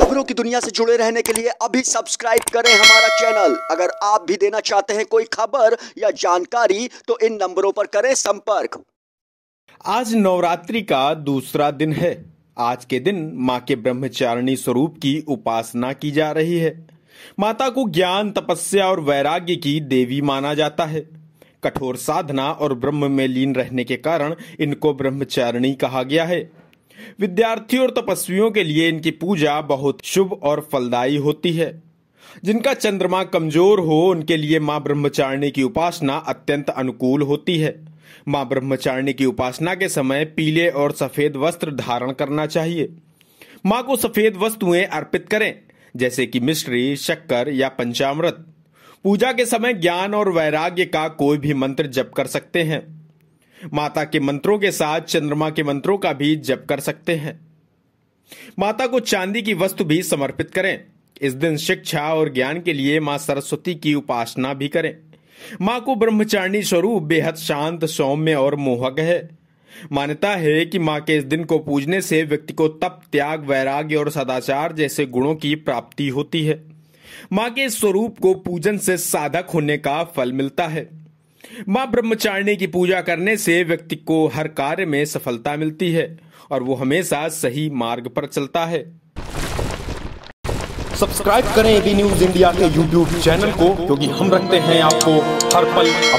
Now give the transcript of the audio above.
खबरों की दुनिया से जुड़े रहने के लिए अभी सब्सक्राइब करें हमारा चैनल अगर आप भी देना चाहते हैं कोई खबर या जानकारी तो इन नंबरों पर करें संपर्क आज नवरात्रि का दूसरा दिन है आज के दिन माँ के ब्रह्मचारिणी स्वरूप की उपासना की जा रही है माता को ज्ञान तपस्या और वैराग्य की देवी माना जाता है कठोर साधना और ब्रह्म में लीन रहने के कारण इनको ब्रह्मचारिणी कहा गया है विद्यार्थियों और तपस्वियों के लिए इनकी पूजा बहुत शुभ और फलदायी होती है जिनका चंद्रमा कमजोर हो उनके लिए माँ ब्रह्मचारिणी की उपासना अत्यंत अनुकूल होती है माँ ब्रह्मचारिणी की उपासना के समय पीले और सफेद वस्त्र धारण करना चाहिए माँ को सफेद वस्तुएं अर्पित करें जैसे कि मिश्री शक्कर या पंचामृत पूजा के समय ज्ञान और वैराग्य का कोई भी मंत्र जप कर सकते हैं माता के मंत्रों के साथ चंद्रमा के मंत्रों का भी जप कर सकते हैं माता को चांदी की वस्तु भी समर्पित करें इस दिन शिक्षा और ज्ञान के लिए मां सरस्वती की उपासना भी करें मां को ब्रह्मचारिणी स्वरूप बेहद शांत सौम्य और मोहक है मान्यता है कि मां के इस दिन को पूजने से व्यक्ति को तप त्याग वैराग्य और सदाचार जैसे गुणों की प्राप्ति होती है मां के स्वरूप को पूजन से साधक होने का फल मिलता है माँ ब्रह्मचारिणी की पूजा करने से व्यक्ति को हर कार्य में सफलता मिलती है और वो हमेशा सही मार्ग पर चलता है सब्सक्राइब करें एबी न्यूज इंडिया के यूट्यूब चैनल को क्योंकि हम रखते हैं आपको हर पल